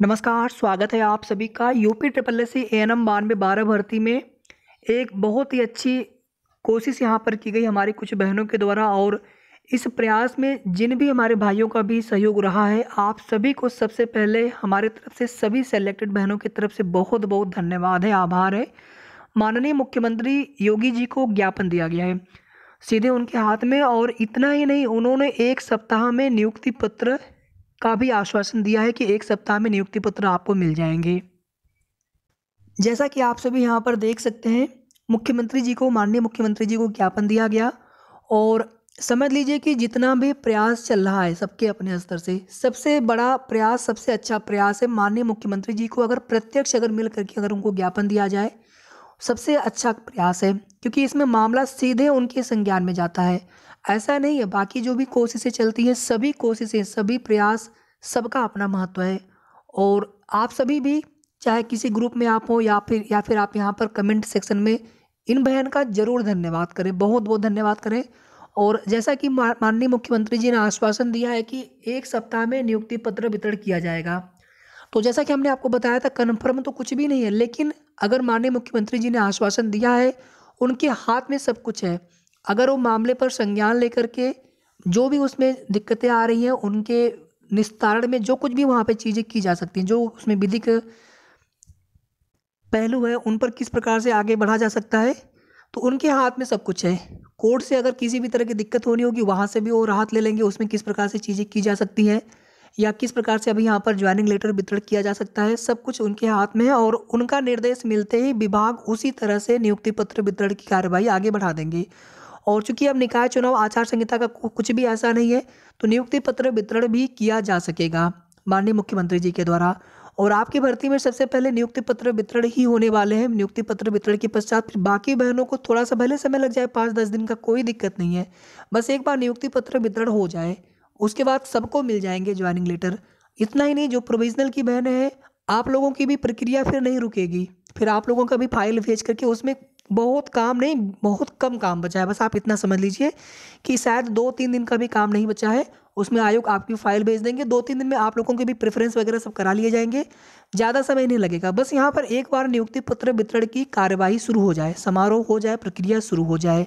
नमस्कार स्वागत है आप सभी का UP triple S C A N M बानवे बारह भर्ती में एक बहुत ही अच्छी कोशिश यहाँ पर की गई हमारी कुछ बहनों के द्वारा और इस प्रयास में जिन भी हमारे भाइयों का भी सहयोग रहा है आप सभी को सबसे पहले हमारे तरफ से सभी सेलेक्टेड बहनों की तरफ से बहुत बहुत धन्यवाद है आभार है माननीय मुख्यमंत्री योगी जी को ज्ञापन दिया गया है सीधे उनके हाथ में और इतना ही नहीं उन्होंने एक सप्ताह में नियुक्ति पत्र का भी आश्वासन दिया है कि एक सप्ताह में नियुक्ति पत्र आपको मिल जाएंगे जैसा कि आप सभी यहाँ पर देख सकते हैं मुख्यमंत्री जी को माननीय मुख्यमंत्री जी को ज्ञापन दिया गया और समझ लीजिए कि जितना भी प्रयास चल रहा है सबके अपने स्तर से सबसे बड़ा प्रयास सबसे अच्छा प्रयास है माननीय मुख्यमंत्री जी को अगर प्रत्यक्ष अगर मिल करके अगर उनको ज्ञापन दिया जाए सबसे अच्छा प्रयास है क्योंकि इसमें मामला सीधे उनके संज्ञान में जाता है ऐसा नहीं है बाकी जो भी कोशिशें चलती हैं सभी कोशिशें सभी प्रयास सबका अपना महत्व है और आप सभी भी चाहे किसी ग्रुप में आप हो या फिर या फिर आप यहाँ पर कमेंट सेक्शन में इन बहन का जरूर धन्यवाद करें बहुत बहुत धन्यवाद करें और जैसा कि माननीय मुख्यमंत्री जी ने आश्वासन दिया है कि एक सप्ताह में नियुक्ति पत्र वितरण किया जाएगा तो जैसा कि हमने आपको बताया था कन्फर्म तो कुछ भी नहीं है लेकिन अगर माननीय मुख्यमंत्री जी ने आश्वासन दिया है उनके हाथ में सब कुछ है अगर वो मामले पर संज्ञान लेकर के जो भी उसमें दिक्कतें आ रही हैं उनके निस्तारण में जो कुछ भी वहाँ पे चीज़ें की जा सकती हैं जो उसमें विधिक पहलू है उन पर किस प्रकार से आगे बढ़ा जा सकता है तो उनके हाथ में सब कुछ है कोर्ट से अगर किसी भी तरह की दिक्कत होनी होगी वहाँ से भी वो राहत ले लेंगे उसमें किस प्रकार से चीज़ें की जा सकती हैं या किस प्रकार से अभी यहाँ पर ज्वाइनिंग लेटर वितरण किया जा सकता है सब कुछ उनके हाथ में है और उनका निर्देश मिलते ही विभाग उसी तरह से नियुक्ति पत्र वितरण की कार्यवाही आगे बढ़ा देंगे और चूंकि अब निकाय चुनाव आचार संहिता का कुछ भी ऐसा नहीं है तो नियुक्ति पत्र वितरण भी किया जा सकेगा माननीय मुख्यमंत्री जी के द्वारा और आपकी भर्ती में सबसे पहले नियुक्ति पत्र वितरण ही होने वाले हैं नियुक्ति पत्र वितरण के पश्चात फिर बाकी बहनों को थोड़ा सा भले समय लग जाए पाँच दस दिन का कोई दिक्कत नहीं है बस एक बार नियुक्ति पत्र वितरण हो जाए उसके बाद सबको मिल जाएंगे ज्वाइनिंग लेटर इतना ही नहीं जो प्रोविजनल की बहनें हैं आप लोगों की भी प्रक्रिया फिर नहीं रुकेगी फिर आप लोगों का भी फाइल भेज करके उसमें बहुत काम नहीं बहुत कम काम बचा है बस आप इतना समझ लीजिए कि शायद दो तीन दिन का भी काम नहीं बचा है उसमें आयोग आपकी फाइल भेज देंगे दो तीन दिन में आप लोगों के भी प्रेफरेंस वगैरह सब करा लिए जाएंगे ज़्यादा समय नहीं लगेगा बस यहाँ पर एक बार नियुक्ति पत्र वितरण की कार्यवाही शुरू हो जाए समारोह हो जाए प्रक्रिया शुरू हो जाए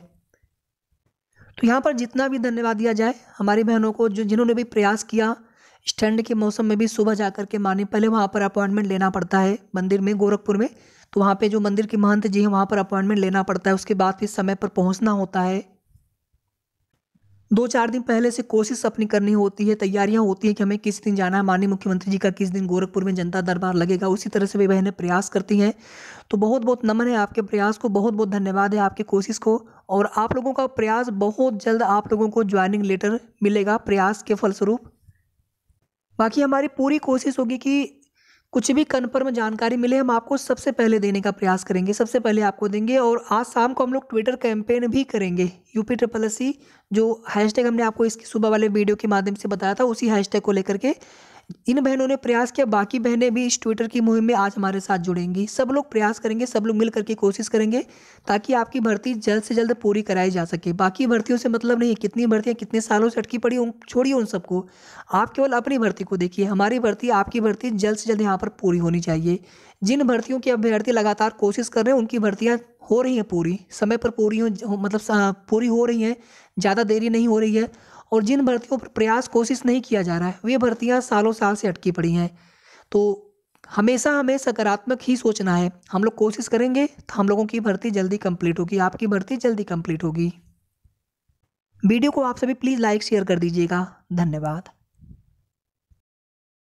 तो यहाँ पर जितना भी धन्यवाद दिया जाए हमारी बहनों को जो जिन्होंने भी प्रयास किया स्टैंड के मौसम में भी सुबह जा कर के माने पहले वहाँ पर अपॉइंटमेंट लेना पड़ता है मंदिर में गोरखपुर में तो वहाँ पे जो मंदिर के महंत जी हैं वहाँ पर अपॉइंटमेंट लेना पड़ता है उसके बाद फिर समय पर पहुँचना होता है दो चार दिन पहले से कोशिश अपनी करनी होती है तैयारियां होती हैं कि हमें किस दिन जाना है माननीय मुख्यमंत्री जी का किस दिन गोरखपुर में जनता दरबार लगेगा उसी तरह से वे बहनें प्रयास करती हैं तो बहुत बहुत नमन है आपके प्रयास को बहुत बहुत धन्यवाद है आपकी कोशिश को और आप लोगों का प्रयास बहुत जल्द आप लोगों को ज्वाइनिंग लेटर मिलेगा प्रयास के फलस्वरूप बाकी हमारी पूरी कोशिश होगी कि कुछ भी कन्फर्म जानकारी मिले हम आपको सबसे पहले देने का प्रयास करेंगे सबसे पहले आपको देंगे और आज शाम को हम लोग ट्विटर कैंपेन भी करेंगे यूपी ट्रिपल एस जो हैशटैग हमने आपको इसकी सुबह वाले वीडियो के माध्यम से बताया था उसी हैशटैग को लेकर के इन बहनों ने प्रयास किया बाकी बहनें भी इस ट्विटर की मुहिम में आज हमारे साथ जुड़ेंगी सब लोग प्रयास करेंगे सब लोग मिल करके कोशिश करेंगे ताकि आपकी भर्ती जल्द से जल्द पूरी कराई जा सके बाकी भर्तियों से मतलब नहीं है कितनी भर्तियाँ कितने सालों से अटकी पड़ी छोड़िए उन सबको आप केवल अपनी भर्ती को देखिए हमारी भर्ती आपकी भर्ती जल्द से जल्द यहाँ पर पूरी होनी चाहिए जिन भर्तियों की अभ्यर्थी लगातार कोशिश कर रहे हैं उनकी भर्तियाँ हो रही हैं पूरी समय पर पूरी हो मतलब पूरी हो रही हैं ज़्यादा देरी नहीं हो रही है और जिन भर्तियों पर प्रयास कोशिश नहीं किया जा रहा है वे भर्तियाँ सालों साल से अटकी पड़ी हैं तो हमेशा हमें सकारात्मक ही सोचना है हम लोग कोशिश करेंगे तो हम लोगों की भर्ती जल्दी कंप्लीट होगी आपकी भर्ती जल्दी कंप्लीट होगी वीडियो को आप सभी प्लीज़ लाइक शेयर कर दीजिएगा धन्यवाद